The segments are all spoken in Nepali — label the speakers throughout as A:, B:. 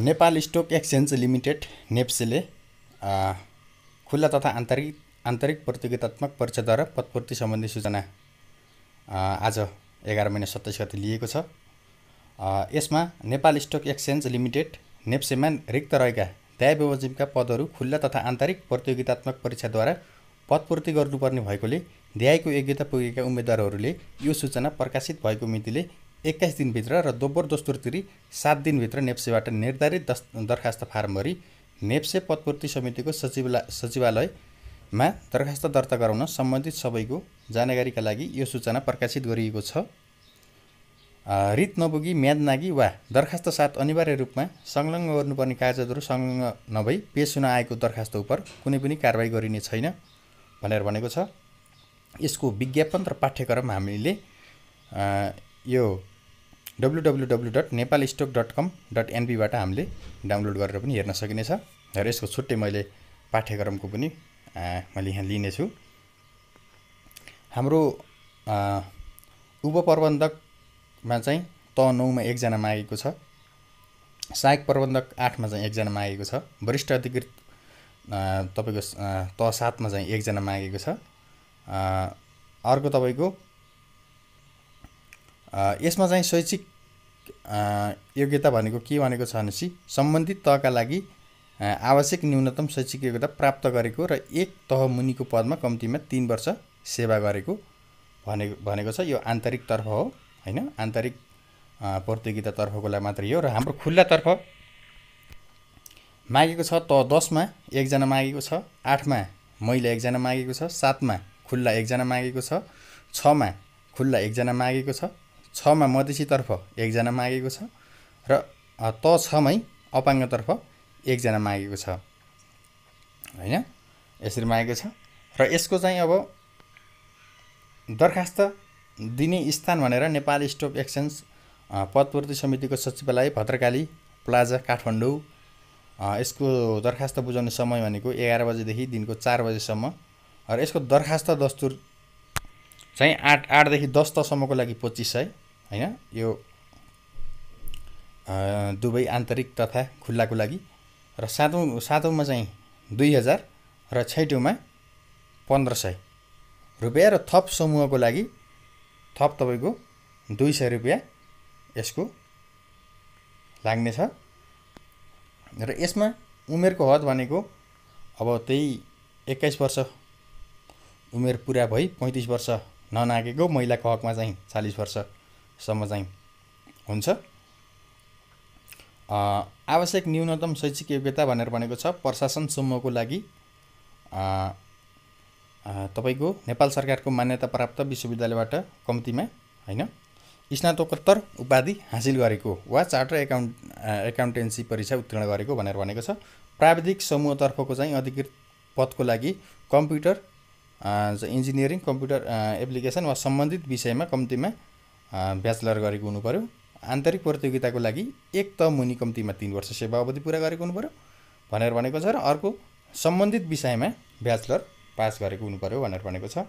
A: नेपाल स्टक एक्सचेन्ज लिमिटेड नेप्सेले खुल्ला तथा आन्तरिक आन्तरिक प्रतियोगितात्मक परीक्षाद्वारा पदपूर्ति सम्बन्धी सूचना आज एघार महिना सत्ताइस गति लिएको छ यसमा नेपाल स्टोक एक्सचेन्ज लिमिटेड नेप्सेमा रिक्त रहेका दाय बेवजिमका पदहरू खुल्ला तथा आन्तरिक प्रतियोगितात्मक परीक्षाद्वारा पदपूर्ति गर्नुपर्ने भएकोले ध्यायको योग्यता पुगेका उम्मेद्वारहरूले यो सूचना प्रकाशित भएको मितिले एक्काइस दिनभित्र र दोब्बर दस्तुरतिरी सात दिनभित्र नेप्सेबाट निर्धारित दस दरखास्त फारमभरि नेप्से पदपूर्ति समितिको सचिवला सचिवालयमा दरखास्त दर्ता गराउन सम्बन्धित सबैको जानकारीका लागि यो सूचना प्रकाशित गरिएको छ रित नबुगी म्याद नागी वा दरखास्त साथ अनिवार्य रूपमा संलग्न गर्नुपर्ने कागजातहरू संलग्न नभई पेस हुन आएको दरखास्त उप कुनै पनि कारवाही गरिने छैन भनेर भनेको छ यसको विज्ञापन र पाठ्यक्रम हामीले यो W W W dot Nepal stock dot com dot एनपीबाट हामीले डाउनलोड गरेर पनि हेर्न सकिनेछ र यसको छुट्टै मैले पाठ्यक्रमको पनि मैले यहाँ लिनेछु हाम्रो उपप्रबन्धकमा चाहिँ त नौमा एकजना मागेको छ सहायक प्रबन्धक आठमा चाहिँ एकजना मागेको छ वरिष्ठ अधिकृत तपाईँको त सातमा चाहिँ एकजना मागेको छ अर्को तपाईँको यसमा चाहिँ शैक्षिक योग्यता भनेको के भनेको छ भनेपछि सम्बन्धित तहका लागि आवश्यक न्यूनतम शैक्षिक योग्यता प्राप्त गरेको र एक तह मुनिको पदमा कम्तीमा तिन वर्ष सेवा गरेको भनेको छ यो आन्तरिक तर्फ हो होइन आन्तरिक लागि मात्रै हो र हाम्रो खुल्लातर्फ मागेको छ त दसमा एकजना मागेको छ आठमा महिला एकजना मागेको छ सातमा खुल्ला एकजना मागेको छ छमा खुल्ला एकजना मागेको छ छमा मधेसीतर्फ एकजना मागेको छ र त छमै अपाङ्गतर्फ एकजना मागेको छ होइन यसरी मागेको छ र यसको चाहिँ अब दरखास्त दिने स्थान भनेर नेपाल स्टक एक्सचेन्ज पदपूर्ति समितिको सचिवालय भद्रकाली प्लाजा काठमाडौँ यसको दरखास्त बुझाउने समय भनेको एघार बजेदेखि दिनको चार बजेसम्म र यसको दरखास्त दस्तुर चाहिँ आठ आठदेखि दस तसम्मको लागि पच्चिस सय होइन यो दुवै आन्तरिक तथा खुल्लाको लागि र सातौँ सातौँमा चाहिँ दुई हजार र छैटौँमा पन्ध्र सय रुपियाँ र थप समूहको लागि थप तपाईँको दुई सय रुपियाँ यसको लाग्नेछ र यसमा उमेरको हद भनेको अब त्यही एक्काइस वर्ष उमेर पुरा भई पैँतिस वर्ष ननागेको महिलाको हकमा चाहिँ चालिस वर्ष सम्म चाहिँ हुन्छ आवश्यक न्यूनतम शैक्षिक योग्यता भनेर भनेको छ प्रशासन समूहको लागि तपाईँको नेपाल सरकारको मान्यता प्राप्त विश्वविद्यालयबाट कम्तीमा होइन स्नातकोत्तर उपाधि हासिल गरेको वा चार्टर एकाउन्ट एकाउन्टेन्सी परीक्षा उत्तीर्ण गरेको भनेर भनेको छ प्राविधिक समूहतर्फको चाहिँ अधिकृत पदको लागि कम्प्युटर इन्जिनियरिङ कम्प्युटर एप्लिकेसन वा सम्बन्धित विषयमा कम्तीमा ब्याचलर गरेको हुनु पऱ्यो आन्तरिक प्रतियोगिताको लागि एक त मुनि कम्तीमा तिन वर्ष सेवा अवधि पुरा गरेको हुनु पऱ्यो भनेर भनेको छ र अर्को सम्बन्धित विषयमा ब्याचलर पास गरेको हुनु पऱ्यो भनेर भनेको छ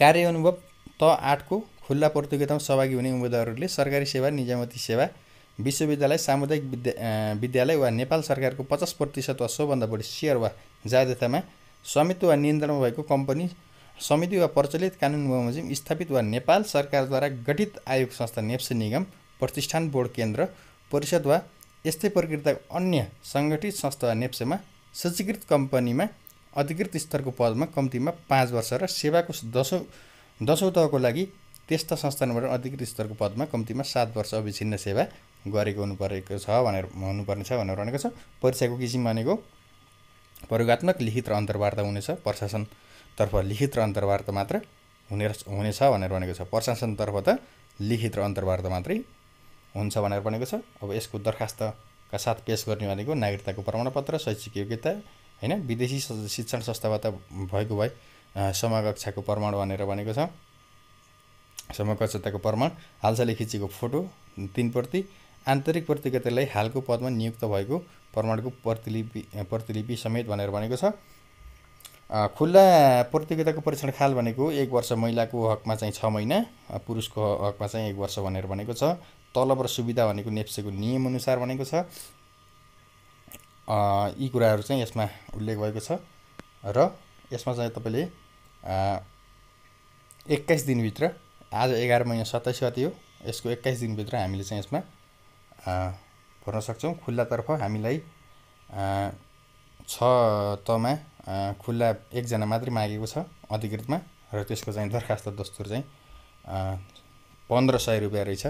A: कार्य अनुभव त आठको खुल्ला प्रतियोगितामा सहभागी हुने उम्मेदवारहरूले सरकारी सेवा निजामती सेवा विश्वविद्यालय सामुदायिक विद्या विद्यालय वा नेपाल सरकारको पचास प्रतिशत वा सोभन्दा बढी सेयर वा जादेतामा स्वामित्व वा नियन्त्रणमा भएको कम्पनी समिति वा प्रचलित कानुन बमोजिम स्थापित वा नेपाल सरकारद्वारा गठित आयोग संस्था नेप्से निगम प्रतिष्ठान बोर्ड केन्द्र परिषद वा यस्तै प्रकृतिका अन्य सङ्गठित संस्था वा नेप्सेमा सूचीकृत कम्पनीमा अधिकृत स्तरको पदमा कम्तीमा पाँच वर्ष र सेवाको दसौँ दसौँ तहको लागि त्यस्ता संस्थानबाट अधिकृत स्तरको पदमा कम्तीमा सात वर्ष अविछिन्न सेवा गरेको हुनु परेको छ भनेर हुनुपर्ने छ भनेर भनेको छ परीक्षाको किसिम भनेको प्रयोगत्मक लिखित र अन्तर्वार्ता हुनेछ प्रशासनतर्फ लिखित र अन्तर्वार्ता मात्र हुने हुनेछ भनेर भनेको छ प्रशासनतर्फ त लिखित र अन्तर्वार्ता मात्रै हुन्छ भनेर भनेको छ अब यसको दरखास्तका साथ पेस गर्ने भनेको नागरिकताको प्रमाणपत्र शैक्षिक योग्यता होइन विदेशी शिक्षण संस्थाबाट भएको भए समकक्षाको प्रमाण भनेर भनेको छ समकक्षताको प्रमाण हालसालै खिचेको फोटो तिनप्रति आन्तरिक प्रतियोगितालाई हालको पदमा नियुक्त भएको प्रमाणको प्रतिलिपि प्रतिलिपि समेत भनेर भनेको छ खुल्ला प्रतियोगिताको परीक्षण खाल भनेको एक वर्ष महिलाको हकमा चाहिँ छ महिना पुरुषको हकमा चाहिँ एक वर्ष भनेर भनेको छ तलब र सुविधा भनेको नेप्सेको नियमअनुसार भनेको छ यी कुराहरू चाहिँ यसमा उल्लेख भएको छ र यसमा चाहिँ तपाईँले एक्काइस दिनभित्र आज एघार महिना सत्ताइस गति हो यसको एक्काइस दिनभित्र हामीले चाहिँ यसमा भर्न सक्छौँ खुल्लातर्फ हामीलाई छ तमा खुल्ला एकजना मात्रै मागेको छ अधिकृतमा र त्यसको चाहिँ दरखास्त दस्तुर चाहिँ पन्ध्र सय रुपियाँ रहेछ